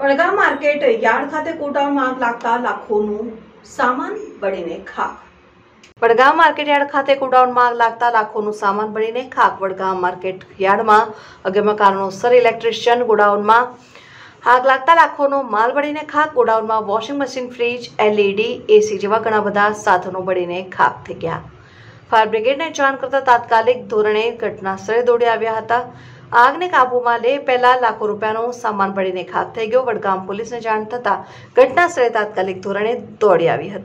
Vadgam market yard ખાતે કોટામાં લાગતા લાખોનું સામાન બળીને ખાક વડગામ માર્કેટ યાર્ડ ખાતે કોટાઉનમાં લાગતા લાખોનું સામાન બળીને ખાક વડગામ માર્કેટ યાર્ડમાં અગમ્ય કારણોસર ઇલેક્ટ્રિશિયન ગોડાઉનમાં આગ લાગતા લાખોનો માલ બળીને ખાક ગોડાઉનમાં washing machine fridge LED AC જેવા ઘણા બધા સાધનો બળીને ખાક થઈ ગયા ફાયર બ્રિગેડને જાણ કરતા તાત્કાલિક ધોરણે ઘટનાસ્થળે દોડી આવ્યા હતા આગને કાબૂમાં લે પહેલા લાખો રૂપિયાનો સામાન પડીને ખાક થઈ ગયો વડગામ પોલીસને જાણ થતાં ઘટનાસ્થળે તાત્કાલિક ધોરણે દોડી આવી હતી